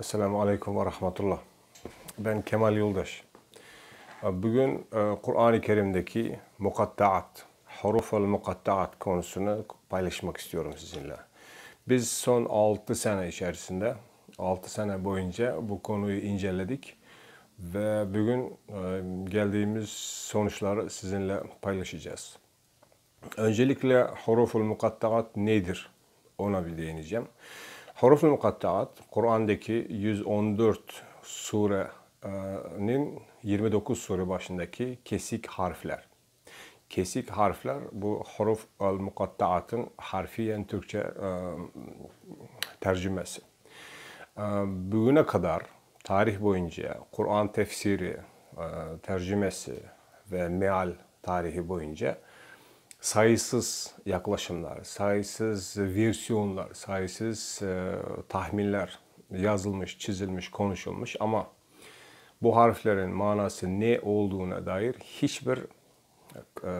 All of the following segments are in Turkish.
Esselamu Aleyküm ve Rahmetullah. Ben Kemal Yoldaş. Bugün e, Kur'an-ı Kerim'deki mukattaat, al mukattaat konusunu paylaşmak istiyorum sizinle. Biz son 6 sene içerisinde, 6 sene boyunca bu konuyu inceledik. Ve bugün e, geldiğimiz sonuçları sizinle paylaşacağız. Öncelikle al mukattaat nedir? Ona bir değineceğim. Haruf-u Mukattaat, Kur'an'daki 114 surenin 29 sure başındaki kesik harfler. Kesik harfler bu haruf al Mukattaat'ın harfiyen Türkçe e, tercümesi. E, bugüne kadar tarih boyunca Kur'an tefsiri, e, tercümesi ve meal tarihi boyunca sayısız yaklaşımlar, sayısız versiyonlar, sayısız e, tahminler yazılmış, çizilmiş, konuşulmuş ama bu harflerin manası ne olduğuna dair hiçbir e,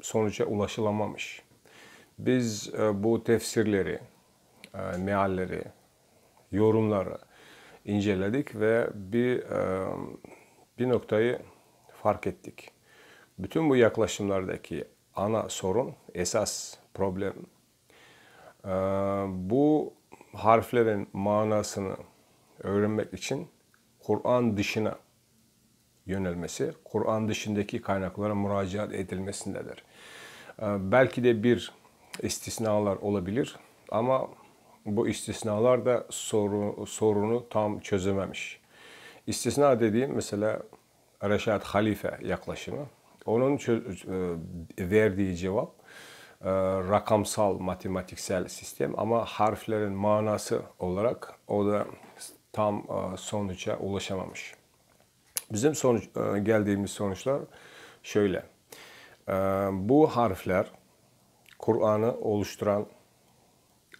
sonuca ulaşılamamış. Biz e, bu tefsirleri, e, mealleri, yorumları inceledik ve bir e, bir noktayı fark ettik. Bütün bu yaklaşımlardaki ana sorun, esas problem e, bu harflerin manasını öğrenmek için Kur'an dışına yönelmesi, Kur'an dışındaki kaynaklara müracaat edilmesindedir. E, belki de bir istisnalar olabilir ama bu istisnalar da soru, sorunu tam çözememiş. İstisna dediğim mesela Reşat Halife yaklaşımı. Onun e, verdiği cevap e, rakamsal, matematiksel sistem ama harflerin manası olarak o da tam e, sonuca ulaşamamış. Bizim sonuç, geldiğimiz sonuçlar şöyle. Bu harfler Kur'an'ı oluşturan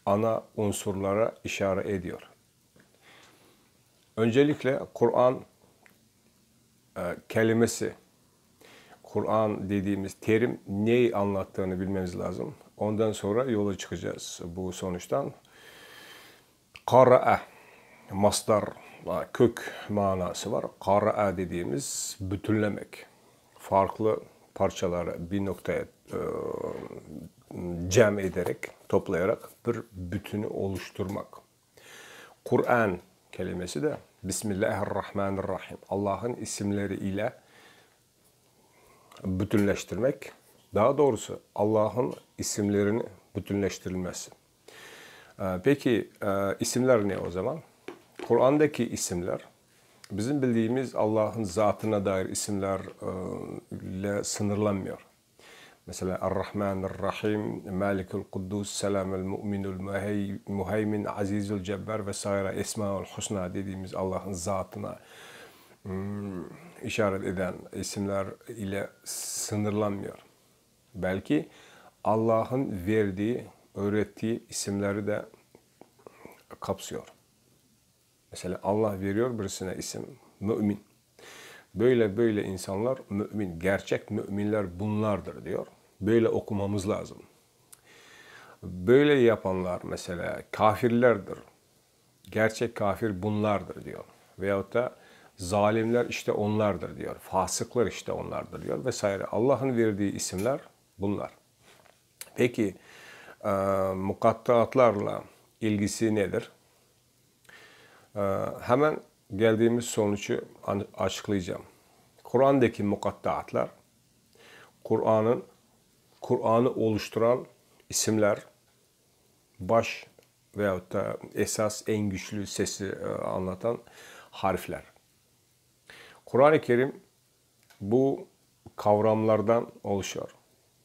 ana unsurlara işaret ediyor. Öncelikle Kur'an kelimesi Kur'an dediğimiz terim neyi anlattığını bilmemiz lazım. Ondan sonra yola çıkacağız bu sonuçtan. Kara'a, mastar, kök manası var. Kara'a dediğimiz bütünlemek. Farklı parçaları bir noktaya e, cem ederek, toplayarak bir bütünü oluşturmak. Kur'an kelimesi de Bismillahirrahmanirrahim. Allah'ın isimleri ile bütünleştirmek, daha doğrusu Allah'ın isimlerini bütünleştirilmesi. Ee, peki e, isimler ne o zaman? Kur'an'daki isimler bizim bildiğimiz Allah'ın zatına dair isimlerle sınırlanmıyor. Mesela Er-Rahman, Er-Rahim, Malikul Kuddus, Selamul Mu'minul Muheymin, Azizul Cebber vesaire Esmaül Husna dediğimiz Allah'ın zatına hmm, işaret eden isimler ile sınırlanmıyor. Belki Allah'ın verdiği, öğrettiği isimleri de kapsıyor. Mesela Allah veriyor birisine isim mümin. Böyle böyle insanlar mümin. Gerçek müminler bunlardır diyor. Böyle okumamız lazım. Böyle yapanlar mesela kafirlerdir. Gerçek kafir bunlardır diyor. Veyahut da Zalimler işte onlardır diyor. Fasıklar işte onlardır diyor vesaire. Allah'ın verdiği isimler bunlar. Peki e, mukattaatlarla ilgisi nedir? E, hemen geldiğimiz sonucu açıklayacağım. Kur'an'daki mukattaatlar Kur'an'ın Kur'an'ı oluşturan isimler baş veyahut da esas en güçlü sesi e, anlatan harfler. Kur'an-ı Kerim bu kavramlardan oluşuyor.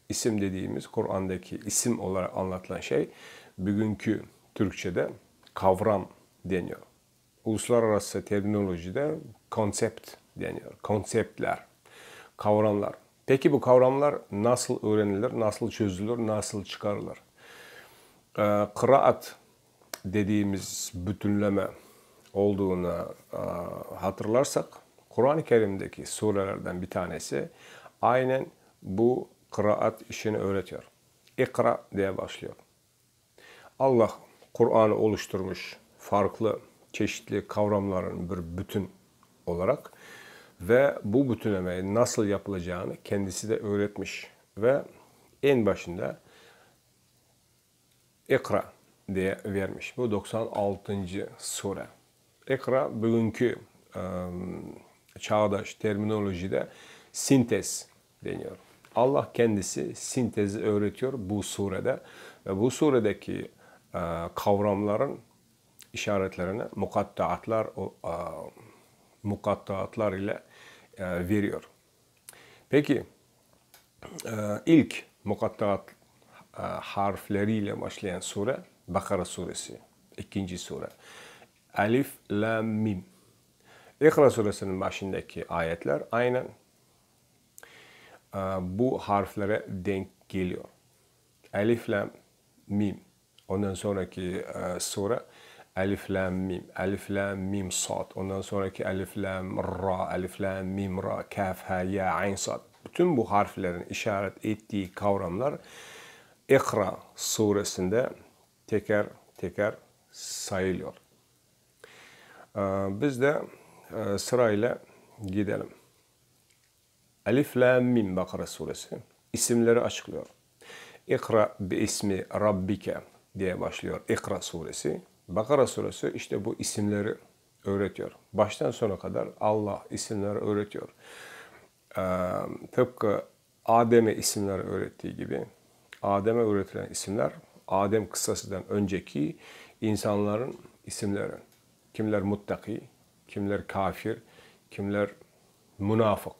İsim dediğimiz Kur'an'daki isim olarak anlatılan şey bugünkü Türkçe'de kavram deniyor. Uluslararası terminolojide konsept deniyor. Konseptler, kavramlar. Peki bu kavramlar nasıl öğrenilir, nasıl çözülür, nasıl çıkarılır? Ee, kıraat dediğimiz bütünleme olduğunu e, hatırlarsak Kur'an-ı Kerim'deki surelerden bir tanesi aynen bu kıraat işini öğretiyor. İkra diye başlıyor. Allah Kur'an'ı oluşturmuş farklı çeşitli kavramların bir bütün olarak ve bu bütünlemeyi nasıl yapılacağını kendisi de öğretmiş ve en başında İkra diye vermiş. Bu 96. sure. İkra bugünkü um, çağdaş terminolojide sintez deniyor. Allah kendisi sintezi öğretiyor bu surede ve bu suredeki e, kavramların işaretlerini mukattaatlar o, e, mukattaatlar ile e, veriyor. Peki ilk mukattaat harfleriyle başlayan sure Bakara suresi, ikinci sure. Alif, Lam, Mim. İkra suresinin başındaki ayetler aynen bu harflere denk geliyor. Elif, lam, mim. Ondan sonraki sure Elif, lam, mim. Elif, lam, mim, sad. Ondan sonraki Elif, lam, ra. Elif, lam, mim, ra. Kaf, ha, ya, ayn, sad. Bütün bu harflerin işaret ettiği kavramlar İkra suresinde teker teker sayılıyor. Biz de ee, sırayla gidelim. Alif Lam Mim Bakara suresi isimleri açıklıyor. İkra bi ismi Rabbike diye başlıyor İkra suresi. Bakara suresi işte bu isimleri öğretiyor. Baştan sona kadar Allah isimleri öğretiyor. Ee, tıpkı Adem'e isimleri öğrettiği gibi Adem'e öğretilen isimler Adem kıssasından önceki insanların isimleri. Kimler muttaki, kimler kafir, kimler münafık.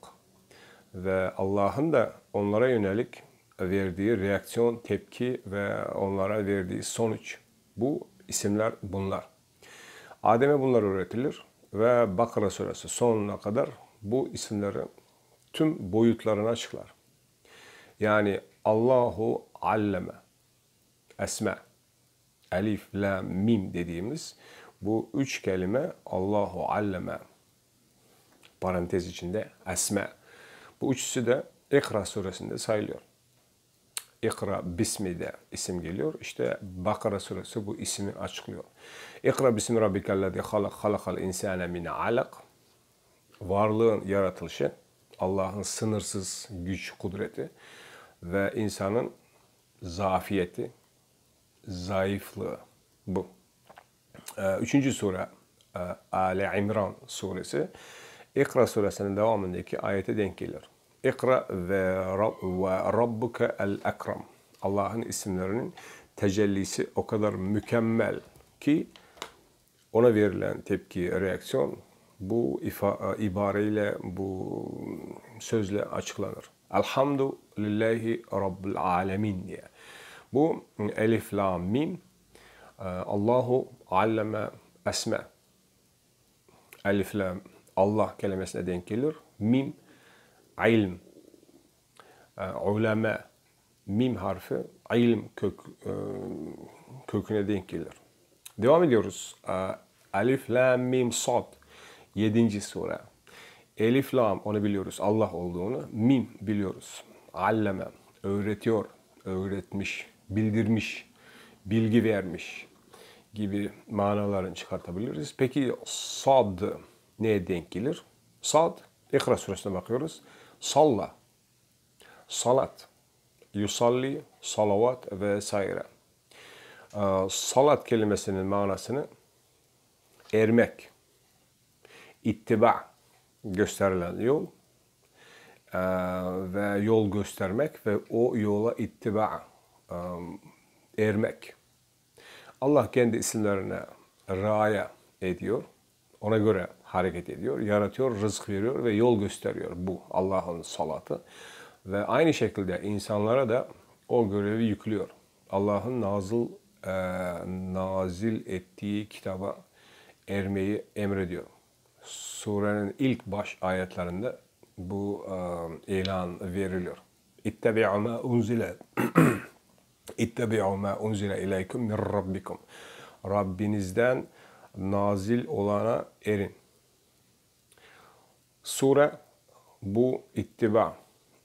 Ve Allah'ın da onlara yönelik verdiği reaksiyon, tepki ve onlara verdiği sonuç. Bu isimler bunlar. Adem'e bunlar öğretilir ve Bakara suresi sonuna kadar bu isimleri tüm boyutlarını açıklar. Yani Allahu alleme, esme, elif, la, mim dediğimiz bu üç kelime Allahu alleme parantez içinde esme. Bu üçüsü de İkra suresinde sayılıyor. İkra bismi de isim geliyor. İşte Bakara suresi bu ismi açıklıyor. İkra bismi rabbikellezi halak halakal insane min alak. Varlığın yaratılışı, Allah'ın sınırsız güç, kudreti ve insanın zafiyeti, zayıflığı bu. Ee, üçüncü sure e, Ali İmran suresi İkra suresinin devamındaki ayete denk gelir. İkra ve, Rab, ve Rabbuke el Ekram. Allah'ın isimlerinin tecellisi o kadar mükemmel ki ona verilen tepki, reaksiyon bu ifa, e, ibareyle, bu sözle açıklanır. Elhamdülillahi Rabbil Alemin diye. Bu elif, lam mim e, Allahu alleme, esme. Elifle Allah kelimesine denk gelir. Mim, ilm. Ee, uleme, mim harfi ilim kök, e, köküne denk gelir. Devam ediyoruz. Ee, Elif, lam, mim, sad. yedinci sure. Elif, lam onu biliyoruz. Allah olduğunu. Mim biliyoruz. Alleme öğretiyor, öğretmiş, bildirmiş, bilgi vermiş gibi manalarını çıkartabiliriz. Peki sad neye denk gelir? Sad, İhra suresine bakıyoruz. Salla, salat, yusalli, salavat vesaire. Ee, salat kelimesinin manasını ermek, ittiba gösterilen yol ee, ve yol göstermek ve o yola ittiba ee, ermek Allah kendi isimlerine raya ediyor. Ona göre hareket ediyor, yaratıyor, rızık veriyor ve yol gösteriyor. Bu Allah'ın salatı. Ve aynı şekilde insanlara da o görevi yüklüyor. Allah'ın nazil e, nazil ettiği kitaba ermeyi emrediyor. Surenin ilk baş ayetlerinde bu e, ilan veriliyor. İttebi'a ma unzile İttebi'u ma unzile ileyküm min rabbikum. Rabbinizden nazil olana erin. Sure bu ittiba,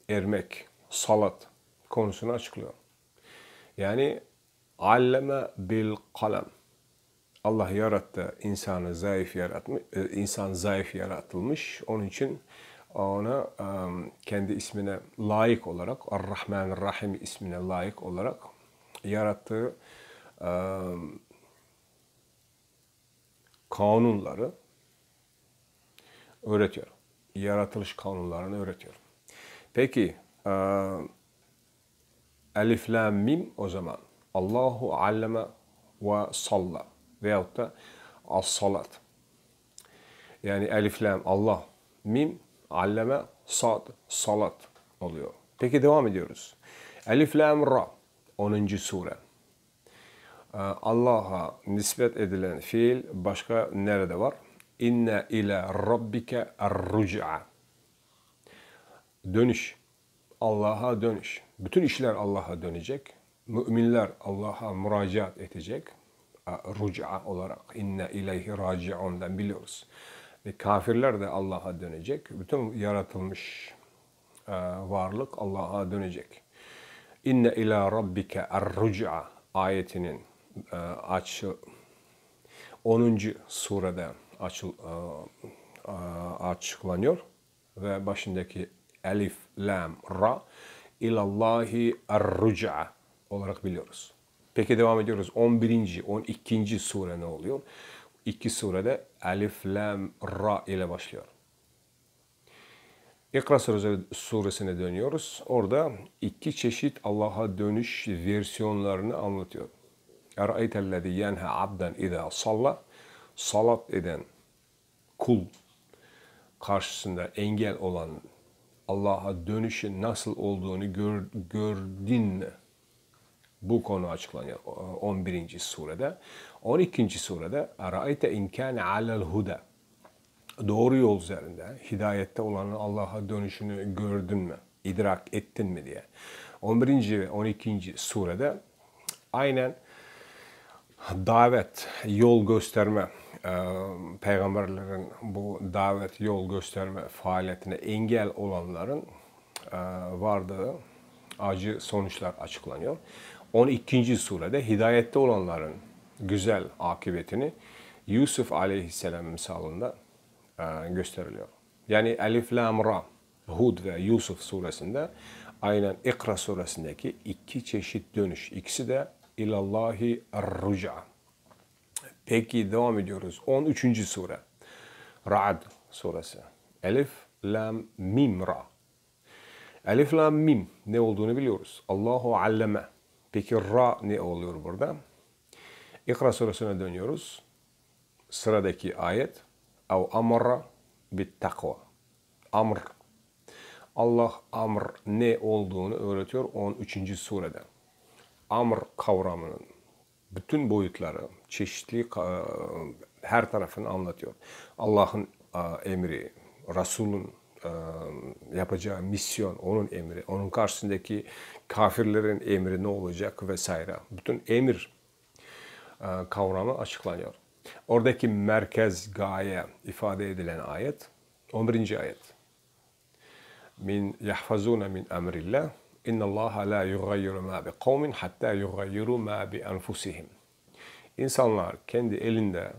ermek, salat konusunu açıklıyor. Yani alleme bil kalem. Allah yarattı insanı zayıf yaratmış, e, insan zayıf yaratılmış. Onun için ona e, kendi ismine layık olarak Ar-Rahman Rahim ismine layık olarak yarattığı e, kanunları öğretiyorum. Yaratılış kanunlarını öğretiyorum. Peki e, Elif la mim o zaman Allahu alleme ve salla veyahut da as salat. Yani elif lam Allah mim alleme sad salat oluyor. Peki devam ediyoruz. Elif lam ra 10. sure. Ee, Allah'a nispet edilen fiil başka nerede var? İnne ile rabbike ruc'a. Dönüş. Allah'a dönüş. Bütün işler Allah'a dönecek. Müminler Allah'a müracaat edecek. Ee, ruc'a olarak inne ileyhi raci'undan biliyoruz. Ve kafirler de Allah'a dönecek. Bütün yaratılmış e, varlık Allah'a dönecek. İnne ila rabbike er-ruc'a ayetinin e, aç 10. surede açıl, e, e, açıklanıyor ve başındaki elif, lam, ra ilallahi er-ruc'a olarak biliyoruz. Peki devam ediyoruz. 11. 12. sure ne oluyor? İki surede elif, lam, ra ile başlıyor. İkra suresine dönüyoruz. Orada iki çeşit Allah'a dönüş versiyonlarını anlatıyor. اَرَأَيْتَ الَّذ۪ي يَنْهَا عَبْدًا اِذَا صَلَّى Salat eden kul karşısında engel olan Allah'a dönüşün nasıl olduğunu gör, gördün mü? Bu konu açıklanıyor 11. E, surede. 12. surede اَرَأَيْتَ اِنْ كَانَ عَلَى الْهُدَى doğru yol üzerinde, hidayette olanın Allah'a dönüşünü gördün mü, idrak ettin mi diye. 11. ve 12. surede aynen davet, yol gösterme, e, peygamberlerin bu davet, yol gösterme faaliyetine engel olanların e, vardığı acı sonuçlar açıklanıyor. 12. surede hidayette olanların güzel akıbetini Yusuf aleyhisselam misalında e, gösteriliyor. Yani Elif, Lam, Ra, Hud ve Yusuf suresinde aynen İkra suresindeki iki çeşit dönüş. İkisi de ilallahi ruca. Peki devam ediyoruz. 13. sure. Ra'd suresi. Elif, Lam, Mim, Ra. Elif, Lam, Mim ne olduğunu biliyoruz. Allahu alleme. Peki Ra ne oluyor burada? İkra suresine dönüyoruz. Sıradaki ayet. او امر bittakva. Amr. Allah amr ne olduğunu öğretiyor 13. surede. Amr kavramının bütün boyutları, çeşitli e, her tarafını anlatıyor. Allah'ın e, emri, Resul'ün e, yapacağı misyon, onun emri, onun karşısındaki kafirlerin emri ne olacak vesaire. Bütün emir kavramı açıklanıyor. Oradaki merkez gaye ifade edilen ayet 11. ayet. Min yahfazuna min emrillah Allah la yughayyiru ma bi kavmin hatta yughayyiru ma bi enfusihim. İnsanlar kendi elinde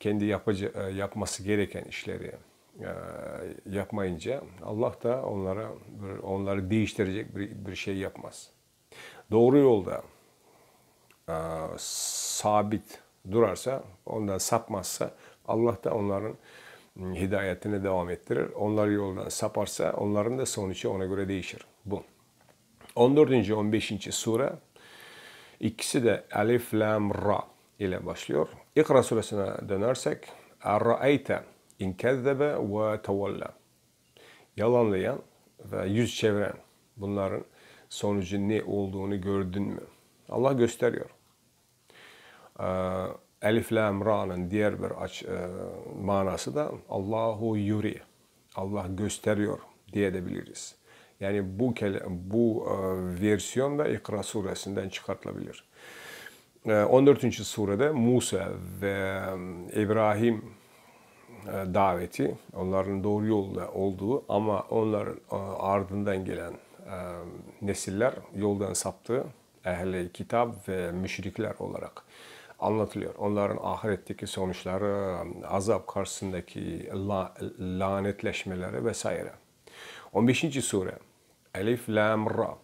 kendi yapıcı, e, yapması gereken işleri e, yapmayınca Allah da onlara onları değiştirecek bir, bir şey yapmaz. Doğru yolda e, sabit durarsa, ondan sapmazsa Allah da onların ıı, hidayetini devam ettirir. Onlar yoldan saparsa onların da sonucu ona göre değişir. Bu. 14. 15. sure ikisi de Elif, Lam, Ra ile başlıyor. İkra suresine dönersek Ar-ra'ayte in kezzebe ve tevalla Yalanlayan ve yüz çeviren bunların sonucu ne olduğunu gördün mü? Allah gösteriyor. Ee, Elif Lam Ra'nın diğer bir aç, e, manası da Allahu yuri. Allah gösteriyor diyebiliriz. Yani bu kele, bu e, versiyon da İkra suresinden çıkartılabilir. E, 14. surede Musa ve e, İbrahim e, daveti, onların doğru yolda olduğu ama onların e, ardından gelen nesiller yoldan saptığı ehli kitap ve müşrikler olarak anlatılıyor. Onların ahiretteki sonuçları, azap karşısındaki la, lanetleşmeleri vesaire. 15. sure Elif Lam Ra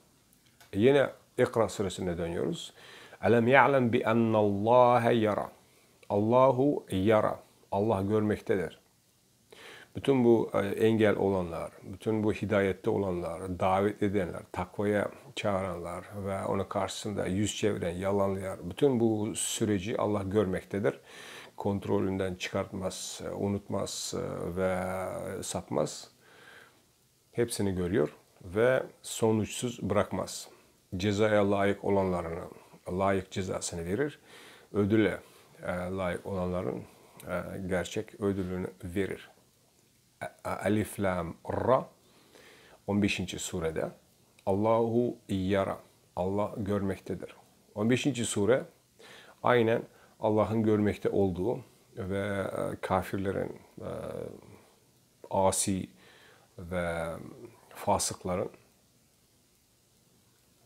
Yine İkra suresine dönüyoruz. Elem ya'lem bi Allah yara. Allahu yara. Allah görmektedir. Bütün bu e, engel olanlar, bütün bu hidayette olanlar, davet edenler, takvaya çağıranlar ve onun karşısında yüz çeviren, yalanlayan bütün bu süreci Allah görmektedir. Kontrolünden çıkartmaz, e, unutmaz e, ve sapmaz. Hepsini görüyor ve sonuçsuz bırakmaz. Cezaya layık olanlarına layık cezasını verir. Ödüle layık olanların gerçek ödülünü verir. Alif Lam Ra 15. surede Allahu yara Allah görmektedir. 15. sure aynen Allah'ın görmekte olduğu ve e, kafirlerin e, asi ve e, fasıkların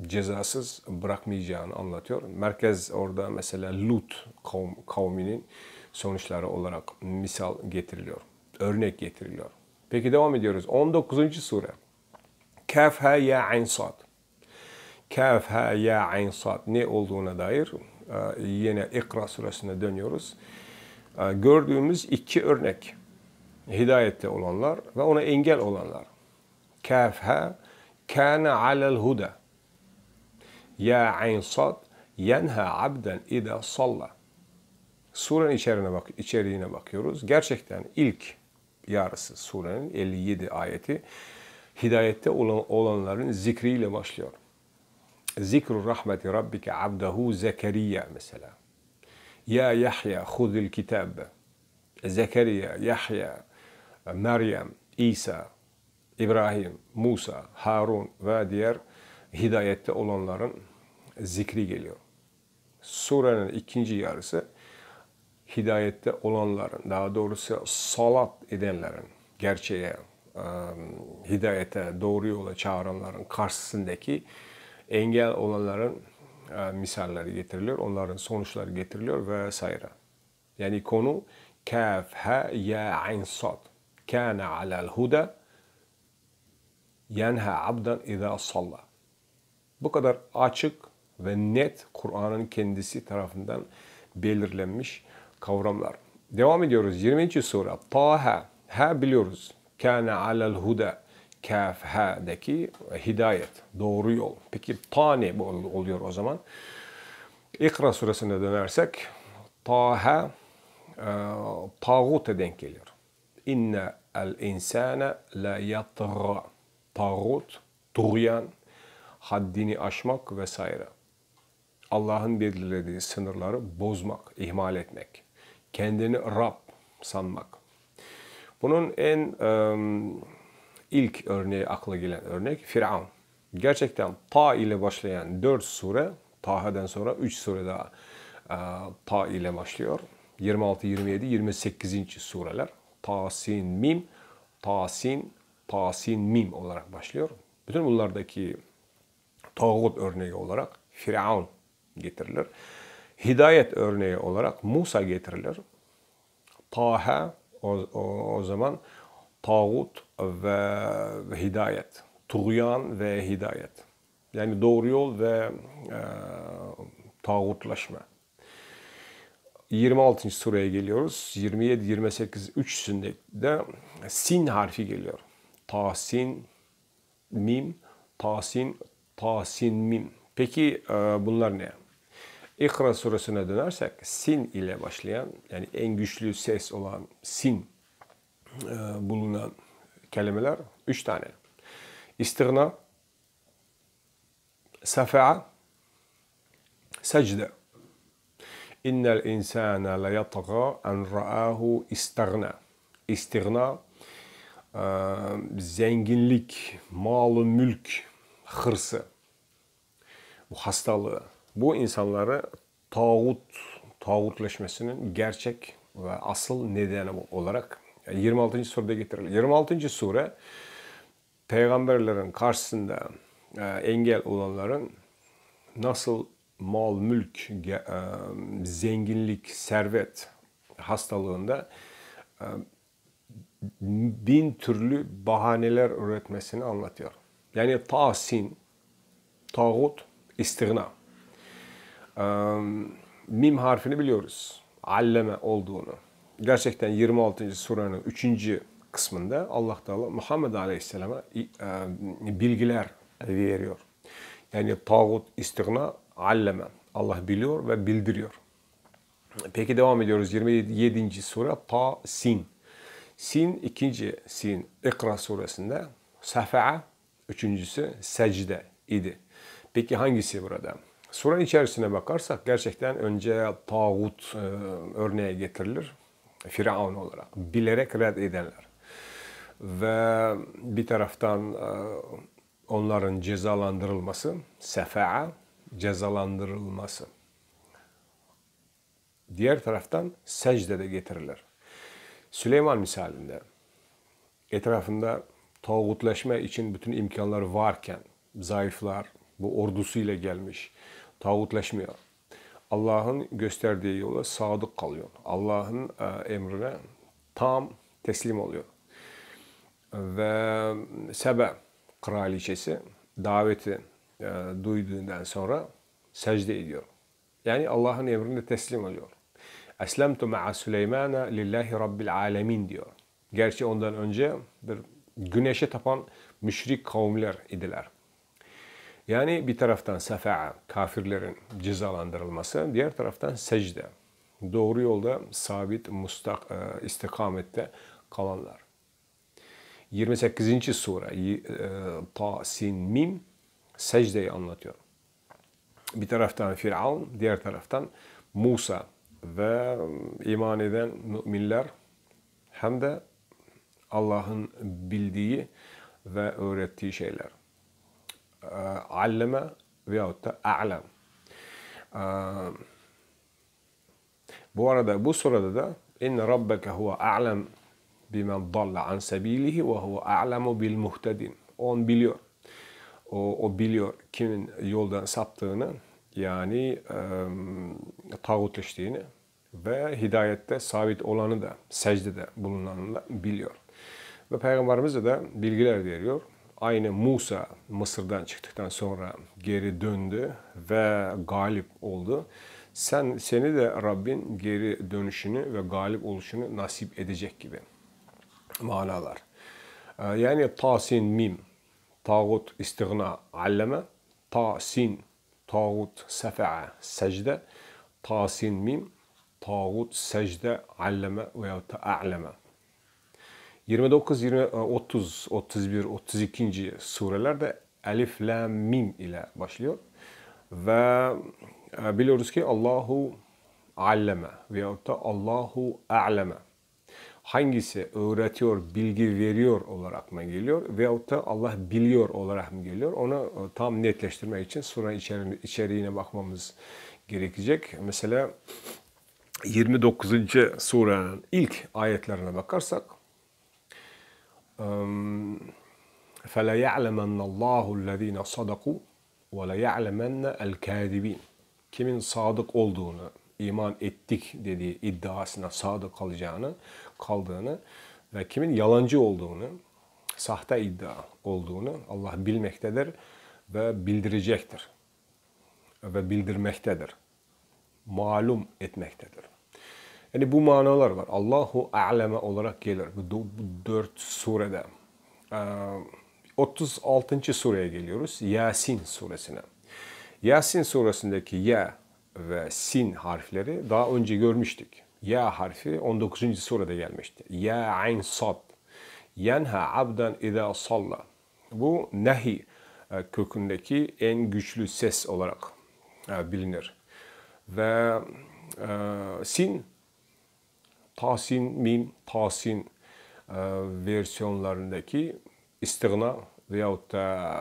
cezasız bırakmayacağını anlatıyor. Merkez orada mesela Lut kavminin sonuçları olarak misal getiriliyor örnek getiriliyor. Peki devam ediyoruz. 19. sure. Kaf ha ya ayn sad. Kaf ha ya ayn sad ne olduğuna dair e, yine İkra suresine dönüyoruz. E, gördüğümüz iki örnek. Hidayette olanlar ve ona engel olanlar. Kaf ha kana alel huda. Ya ayn sad yenha abden ida salla. Surenin içeriğine, bak, içeriğine bakıyoruz. Gerçekten ilk yarısı surenin 57 ayeti hidayette olan olanların zikriyle başlıyor. Zikru rahmeti rabbike abdahu Zekeriya mesela. Ya Yahya hudil kitab. Zekeriya, Yahya, Meryem, İsa, İbrahim, Musa, Harun ve diğer hidayette olanların zikri geliyor. Surenin ikinci yarısı hidayette olanların, daha doğrusu salat edenlerin, gerçeğe, e, hidayete, doğru yola çağıranların karşısındaki engel olanların e, misalleri getiriliyor, onların sonuçları getiriliyor vesaire. Yani konu kaf ha ya ayn sad kana alal huda yenha abdan iza salla. Bu kadar açık ve net Kur'an'ın kendisi tarafından belirlenmiş kavramlar. Devam ediyoruz. 20. sure. Taha. Ha biliyoruz. kana alel huda. Kaf ha'daki hidayet. Doğru yol. Peki ta ne oluyor o zaman? İkra suresine dönersek Taha e, tağuta denk geliyor. İnne el insane la yatra. Tağut, tuğyan, haddini aşmak vesaire. Allah'ın belirlediği sınırları bozmak, ihmal etmek kendini Rab sanmak. Bunun en um, ilk örneği akla gelen örnek Firavun. Gerçekten Ta ile başlayan 4 sure, Taha'dan sonra 3 sure daha uh, Ta ile başlıyor. 26, 27, 28. sureler. ta sin Mim, ta sin ta sin Mim olarak başlıyor. Bütün bunlardaki tağut örneği olarak Firavun getirilir hidayet örneği olarak Musa getirilir. Taha o, o, o zaman tağut ve hidayet. Tuğyan ve hidayet. Yani doğru yol ve e, tağutlaşma. 26. sureye geliyoruz. 27, 28, 3'sünde de sin harfi geliyor. Tasin, mim, tasin, tasin, mim. Peki e, bunlar ne? İkra suresine dönersek sin ile başlayan yani en güçlü ses olan sin e, bulunan kelimeler üç tane. İstirna, safa'a, secde. İnnel insâne le yatgâ en ra'âhu istirna. İstirna, e, zenginlik, malı mülk, hırsı, bu hastalığı bu insanları tağut, tağutlaşmasının gerçek ve asıl nedeni olarak yani 26. surede getirilir. 26. sure peygamberlerin karşısında e, engel olanların nasıl mal, mülk, e, zenginlik, servet hastalığında e, bin türlü bahaneler üretmesini anlatıyor. Yani tasin, tağut, istigna mim harfini biliyoruz. Alleme olduğunu. Gerçekten 26. surenin 3. kısmında Allah Teala Muhammed Aleyhisselam'a bilgiler veriyor. Yani tağut istigna alleme. Allah biliyor ve bildiriyor. Peki devam ediyoruz. 27. sure Ta Sin. Sin ikinci Sin İkra suresinde Safa'a üçüncüsü secde idi. Peki hangisi burada? Surenin içerisine bakarsak gerçekten önce tağut e, örneğe getirilir. Firavun olarak. Bilerek red edenler. Ve bir taraftan e, onların cezalandırılması, sefa'a cezalandırılması. Diğer taraftan secde de getirilir. Süleyman misalinde etrafında tağutlaşma için bütün imkanlar varken zayıflar, bu ordusuyla gelmiş. Tağutlaşmıyor. Allah'ın gösterdiği yola sadık kalıyor. Allah'ın e, emrine tam teslim oluyor. Ve Sebe kraliçesi daveti e, duyduğundan sonra secde ediyor. Yani Allah'ın emrine teslim oluyor. Eslemtu ma'a Süleymana lillahi rabbil alemin diyor. Gerçi ondan önce bir güneşe tapan müşrik kavimler idiler. Yani bir taraftan sefa'a, kafirlerin cezalandırılması, diğer taraftan secde. Doğru yolda sabit, mustak, e, istikamette kalanlar. 28. sure e, sin Mim secdeyi anlatıyor. Bir taraftan Firavun, diğer taraftan Musa ve e, iman eden müminler hem de Allah'ın bildiği ve öğrettiği şeyler. علم veyahut da a'lem. Bu arada bu sırada da inne rabbeke huve a'lem bimen dalla an sebilihi ve huve a'lemu bil muhtedin. On biliyor. O, o biliyor kimin yoldan saptığını yani e, tağutleştiğini ve hidayette sabit olanı da secdede bulunanı da biliyor. Ve Peygamberimize de bilgiler veriyor. Aynı Musa Mısır'dan çıktıktan sonra geri döndü ve galip oldu. Sen seni de Rabbin geri dönüşünü ve galip oluşunu nasip edecek gibi manalar. Ee, yani tasin mim, tağut istigna alleme, tasin tağut sefa'a secde, tasin mim, tağut secde alleme veya ta'aleme. 29, 20, 30, 31, 32. surelerde Elif, La, Mim ile başlıyor. Ve e, biliyoruz ki Allahu alleme veyahut da Allahu a'leme. Hangisi öğretiyor, bilgi veriyor olarak mı geliyor veyahut da Allah biliyor olarak mı geliyor? Onu e, tam netleştirmek için sonra içeriğine bakmamız gerekecek. Mesela 29. surenin ilk ayetlerine bakarsak فَلَيَعْلَمَنَّ اللّٰهُ الَّذ۪ينَ صَدَقُوا وَلَيَعْلَمَنَّ الْكَاذِب۪ينَ Kimin sadık olduğunu, iman ettik dediği iddiasına sadık kalacağını, kaldığını ve kimin yalancı olduğunu, sahte iddia olduğunu Allah bilmektedir ve bildirecektir ve bildirmektedir. Malum etmektedir. Yani bu manalar var. Allahu aleme olarak gelir. Bu, dört surede. 36. Ee, sureye geliyoruz. Yasin suresine. Yasin suresindeki ya ve sin harfleri daha önce görmüştük. Ya harfi 19. surede gelmişti. Ya ayn sad. Yenha abdan ida salla. Bu nehi e, kökündeki en güçlü ses olarak e, bilinir. Ve e, sin Tasin, Mim, Tasin e, versiyonlarındaki istigna veyahut da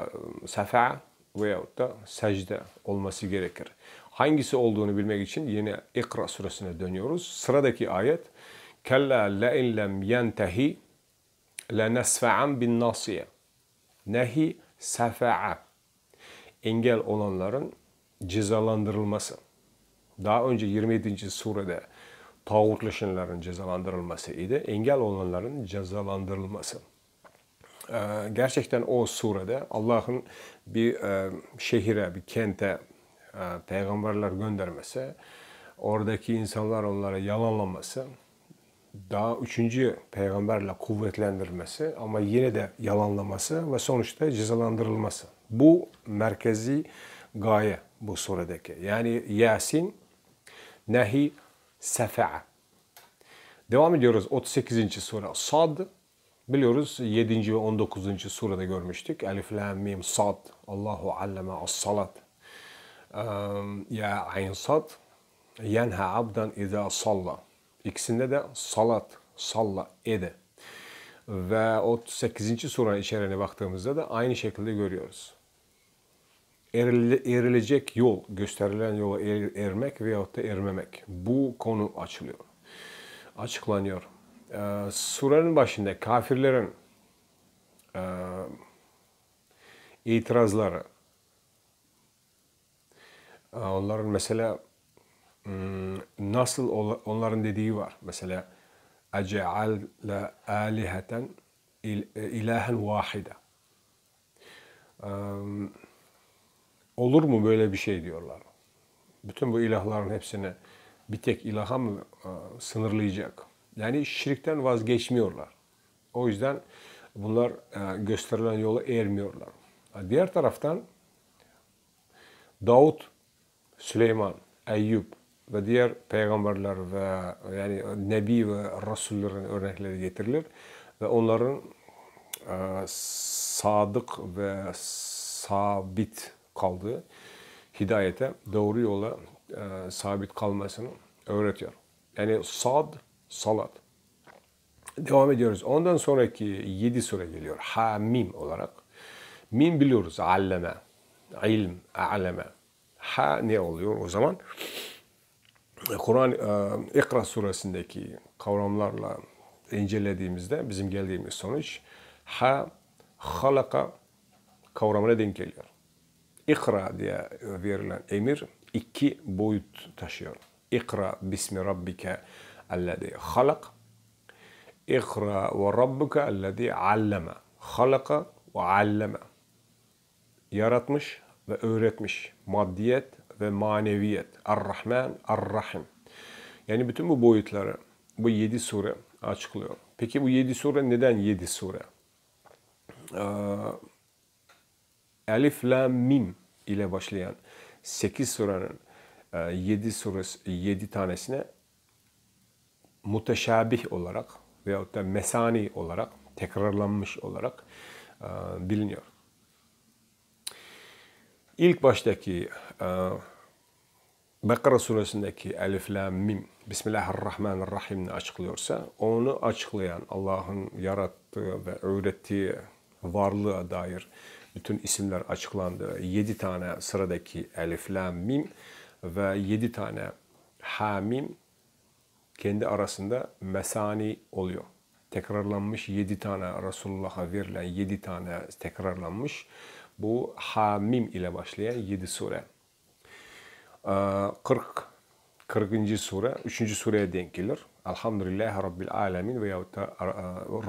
e, sefa veyahut da secde olması gerekir. Hangisi olduğunu bilmek için yine İkra suresine dönüyoruz. Sıradaki ayet Kella le in lem yentehi le nesfe'an bin nasiye Nehi sefa'a Engel olanların cezalandırılması. Daha önce 27. surede tağutlaşanların cezalandırılması idi. Engel olanların cezalandırılması. Ee, gerçekten o surede Allah'ın bir e, şehire, bir kente e, peygamberler göndermesi, oradaki insanlar onlara yalanlaması, daha üçüncü peygamberle kuvvetlendirmesi ama yine de yalanlaması ve sonuçta cezalandırılması. Bu merkezi gaye bu suredeki. Yani Yasin, Nehi, Sefa'a. Devam ediyoruz 38. sure Sad. Biliyoruz 7. ve 19. surede görmüştük. Elif, Lam, Mim, Sad. Allahu alleme as-salat. Ehm, ya ayn sad. Yenha abdan ida salla. İkisinde de salat, salla, ede. Ve 38. surenin içeriğine baktığımızda da aynı şekilde görüyoruz erilecek yol, gösterilen yola er, ermek veyahut da ermemek. Bu konu açılıyor. Açıklanıyor. Ee, surenin başında kafirlerin e, itirazları, e, onların mesela hmm, nasıl onların dediği var. Mesela اَجَعَلْنَا آلِهَةً ilahen vahide. Ee, olur mu böyle bir şey diyorlar. Bütün bu ilahların hepsini bir tek ilaha mı e, sınırlayacak? Yani şirkten vazgeçmiyorlar. O yüzden bunlar e, gösterilen yola ermiyorlar. Diğer taraftan Davut, Süleyman, Eyyub ve diğer peygamberler ve yani Nebi ve Resullerin örnekleri getirilir ve onların e, sadık ve sabit kaldığı hidayete, doğru yola e, sabit kalmasını öğretiyor. Yani sad, salat. Devam ediyoruz. Ondan sonraki yedi sure geliyor. Ha, mim olarak. Mim biliyoruz. Alleme. İlm, alleme Ha ne oluyor o zaman? Kur'an e, İkra suresindeki kavramlarla incelediğimizde bizim geldiğimiz sonuç ha halaka kavramına denk geliyor. İkra diye verilen emir iki boyut taşıyor. İkra bismi rabbike alledi halak. İkra ve rabbuke alledi alleme. Halaka ve alleme. Yaratmış ve öğretmiş. Maddiyet ve maneviyet. Ar-Rahman, Ar-Rahim. Yani bütün bu boyutları bu yedi sure açıklıyor. Peki bu yedi sure neden yedi sure? Ee, Elif, La, Mim ile başlayan 8 suranın 7 surası 7 tanesine muteşabih olarak veyahut da mesani olarak tekrarlanmış olarak e, biliniyor. İlk baştaki e, Bakara suresindeki Elif, La, Mim Bismillahirrahmanirrahim'ini açıklıyorsa onu açıklayan Allah'ın yarattığı ve öğrettiği varlığa dair bütün isimler açıklandı. 7 tane sıradaki elif, lam, mim ve 7 tane ha, mim kendi arasında mesani oluyor. Tekrarlanmış 7 tane Resulullah'a verilen 7 tane tekrarlanmış. Bu Hamim ile başlayan 7 sure. 40 ee, 40. sure 3. sureye denk gelir. Elhamdülillahi Rabbil Alemin veyahut da e,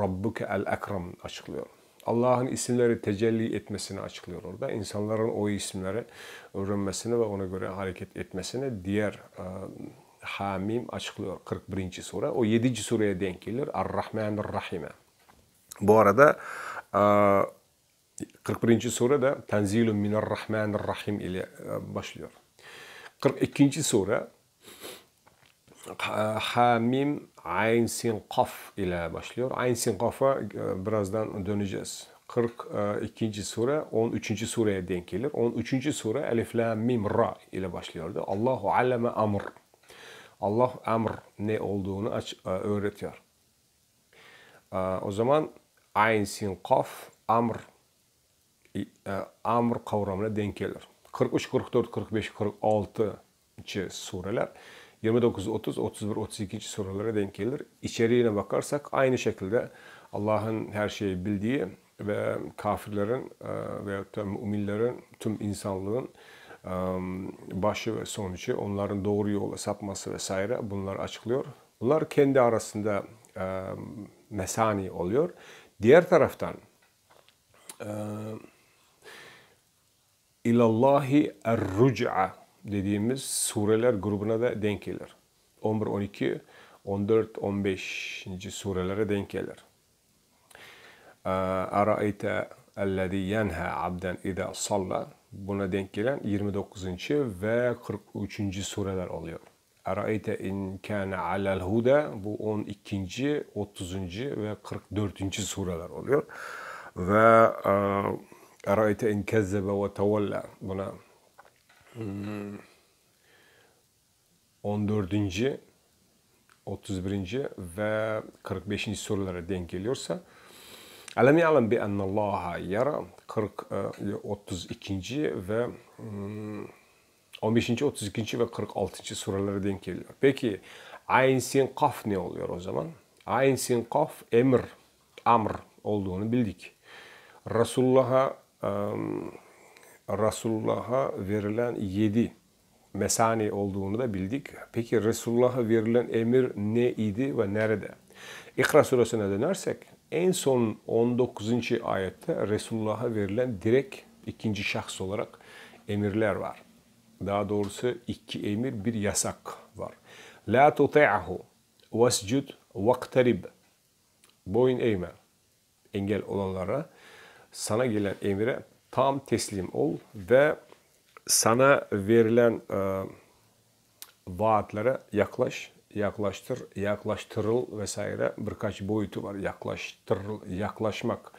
Rabbuke el Ekrem açıklıyor. Allah'ın isimleri tecelli etmesini açıklıyor orada. İnsanların o isimleri öğrenmesini ve ona göre hareket etmesini diğer e, Hamim açıklıyor 41. sure. O 7. sureye denk gelir. Ar-Rahmanir-Rahime. Bu arada e, 41. sure de Tenzilun minar-Rahmanir-Rahim ile e, başlıyor. 42. sure Hamim, mim, ayn, sin, qaf ile başlıyor. Ayn, sin, kafa e, birazdan döneceğiz. 42. E, sure 13. sureye denk gelir. 13. sure Elif Lam Mim Ra ile başlıyordu. Allahu alleme amr. Allah amr ne olduğunu aç, e, öğretiyor. O zaman Ayn Sin qaf, amr amr kavramına denk gelir. 43, 44, 45, 46. sureler 29, 30, 31, 32. sorulara denk gelir. İçeriğine bakarsak aynı şekilde Allah'ın her şeyi bildiği ve kafirlerin e, veya tüm müminlerin, tüm insanlığın e, başı ve sonucu, onların doğru yola sapması vesaire bunlar açıklıyor. Bunlar kendi arasında e, mesani oluyor. Diğer taraftan ilallahi er-ruc'a dediğimiz sureler grubuna da denk gelir. 11, 12, 14, 15. surelere denk gelir. Ee, Araeyte ellezî yenhâ abden idâ salla buna denk gelen 29. ve 43. sureler oluyor. Araeyte in kâne alel huda bu 12. 30. ve 44. sureler oluyor. Ve e, Araeyte in kezzebe ve tevella buna 14. Ee, 31. ve 45. sorulara denk geliyorsa Alem ya'lem bi ennallaha yara 40 32. E, ve 15. Hmm, 32. ve 46. sorulara denk geliyor. Peki ayn sin kaf ne oluyor o zaman? Ayn sin kaf emir, amr olduğunu bildik. Resulullah'a um, Resulullah'a verilen yedi mesani olduğunu da bildik. Peki Resulullah'a verilen emir ne idi ve nerede? İkra suresine dönersek en son 19. ayette Resulullah'a verilen direkt ikinci şahs olarak emirler var. Daha doğrusu iki emir bir yasak var. La tuti'ahu vescud vaktarib. Boyun eğme. Engel olanlara sana gelen emire tam teslim ol ve sana verilen e, vaatlere yaklaş, yaklaştır, yaklaştırıl vesaire birkaç boyutu var. Yaklaştır, yaklaşmak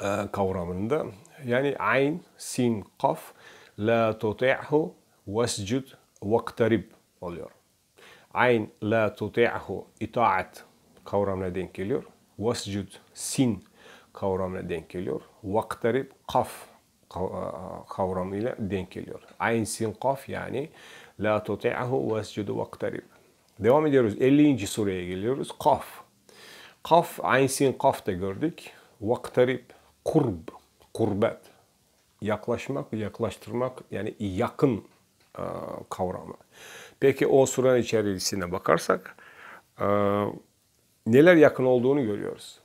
e, kavramında. Yani ayn, sin, kaf, la tuti'hu, vescud, vaktarib oluyor. Ayn, la tuti'hu, itaat kavramına denk geliyor. Vescud, sin, kavramına denk geliyor. Vaktarib kaf kavramıyla denk geliyor. Ayn sin kaf yani la tuti'ahu vescudu vaktarib. Devam ediyoruz. 50. sureye geliyoruz. Kaf. Kaf, ayn sin kaf da gördük. Vaktarib, kurb, kurbet. Yaklaşmak, yaklaştırmak yani yakın kavramı. Peki o surenin içerisine bakarsak neler yakın olduğunu görüyoruz.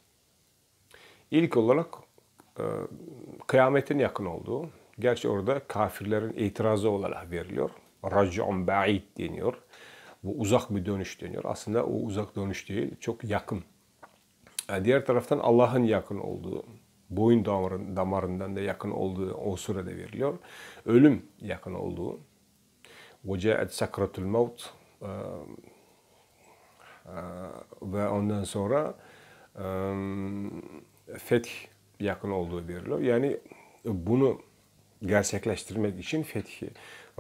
İlk olarak e, kıyametin yakın olduğu, gerçi orada kafirlerin itirazı olarak veriliyor. Rac'un ba'id deniyor. Bu uzak bir dönüş deniyor. Aslında o uzak dönüş değil, çok yakın. Yani e, diğer taraftan Allah'ın yakın olduğu, boyun damarından da yakın olduğu o sürede veriliyor. Ölüm yakın olduğu. وَجَاءَتْ سَكْرَةُ الْمَوْتِ e, e, ve ondan sonra feth yakın olduğu veriliyor. Yani bunu gerçekleştirmek için fethi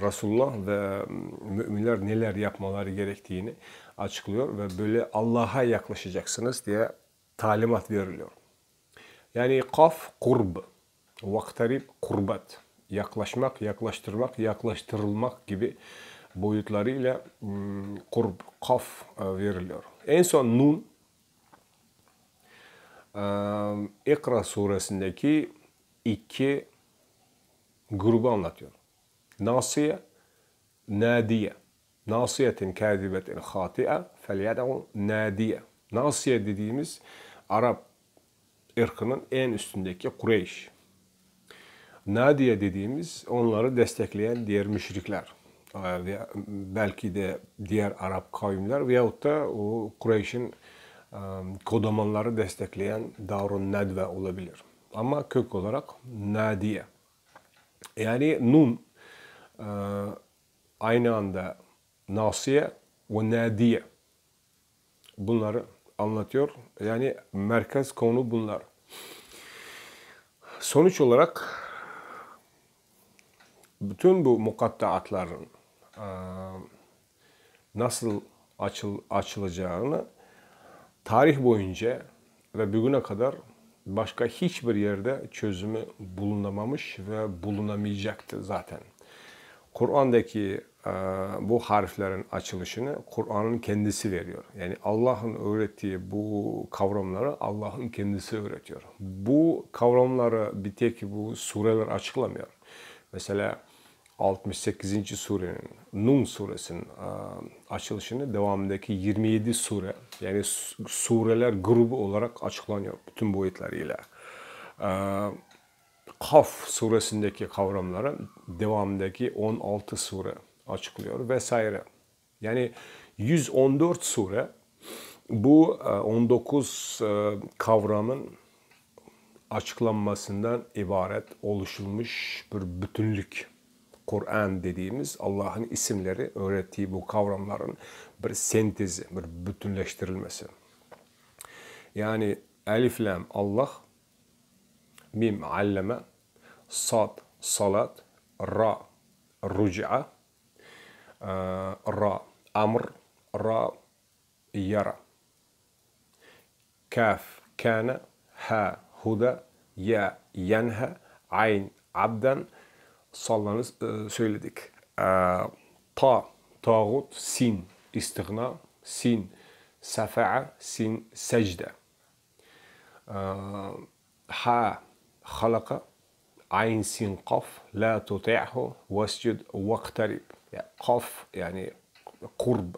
Resulullah ve müminler neler yapmaları gerektiğini açıklıyor ve böyle Allah'a yaklaşacaksınız diye talimat veriliyor. Yani kaf kurb, vaktarib kurbat, yaklaşmak, yaklaştırmak, yaklaştırılmak gibi boyutlarıyla hmm, kurb, kaf e, veriliyor. En son nun İkra suresindeki iki grubu anlatıyor. Nasiye, nadiye. Nasiyetin kâzibetin hâti'e felyedehu nadiye. Nasiye dediğimiz Arap ırkının en üstündeki Kureyş. Nadiye dediğimiz onları destekleyen diğer müşrikler. Belki de diğer Arap kavimler veyahut da Kureyş'in kodamanları destekleyen Darun Nedve olabilir. Ama kök olarak Nadiye. Yani Nun aynı anda Nasiye ve Nadiye. Bunları anlatıyor. Yani merkez konu bunlar. Sonuç olarak bütün bu mukattaatların nasıl açıl açılacağını tarih boyunca ve bugüne kadar başka hiçbir yerde çözümü bulunamamış ve bulunamayacaktı zaten. Kur'an'daki e, bu harflerin açılışını Kur'an'ın kendisi veriyor. Yani Allah'ın öğrettiği bu kavramları Allah'ın kendisi öğretiyor. Bu kavramları bir tek bu sureler açıklamıyor. Mesela 68. surenin Nun suresinin e, açılışını devamındaki 27 sure yani sureler grubu olarak açıklanıyor bütün boyutlarıyla. E, Kaf suresindeki kavramlara devamındaki 16 sure açıklıyor vesaire. Yani 114 sure bu 19 e, kavramın açıklanmasından ibaret oluşulmuş bir bütünlük. Kur'an dediğimiz Allah'ın isimleri öğrettiği bu kavramların bir sentezi, bir bütünleştirilmesi. Yani elif lam Allah, mim alleme, sad salat, ra ruca, e, ra amr, ra yara. Kaf kana, ha huda, ya yenha, ayn abdan. sallarını söyledik. ta, tağut, sin, istiğna, sin, sefa'a, sin, secde. ha, halaka, ayn, sin, qaf, la tuti'hu, vescud, vaqtarib. Qaf, yani kurb.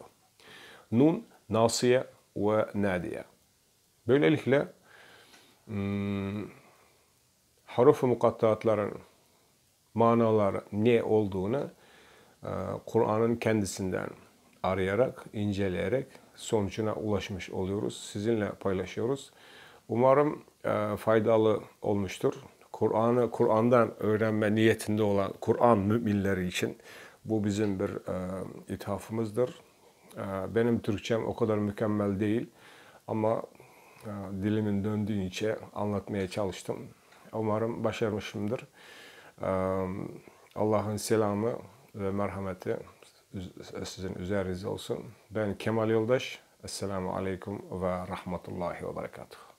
Nun, nasiye ve nadiye. Böylelikle hmm, haruf ve mukattatların manalar ne olduğunu e, Kur'an'ın kendisinden arayarak, inceleyerek sonucuna ulaşmış oluyoruz. Sizinle paylaşıyoruz. Umarım e, faydalı olmuştur. Kur'an'ı Kur'an'dan öğrenme niyetinde olan Kur'an müminleri için bu bizim bir e, ithafımızdır. E, benim Türkçem o kadar mükemmel değil ama e, dilimin döndüğünce anlatmaya çalıştım. Umarım başarmışımdır. Ehm, Allahın selamı və mərhəməti sizin üzərinizə olsun. Mən Kemal Yoldaş. Esselamu aleyküm və rahmetullahi və berekatuhu.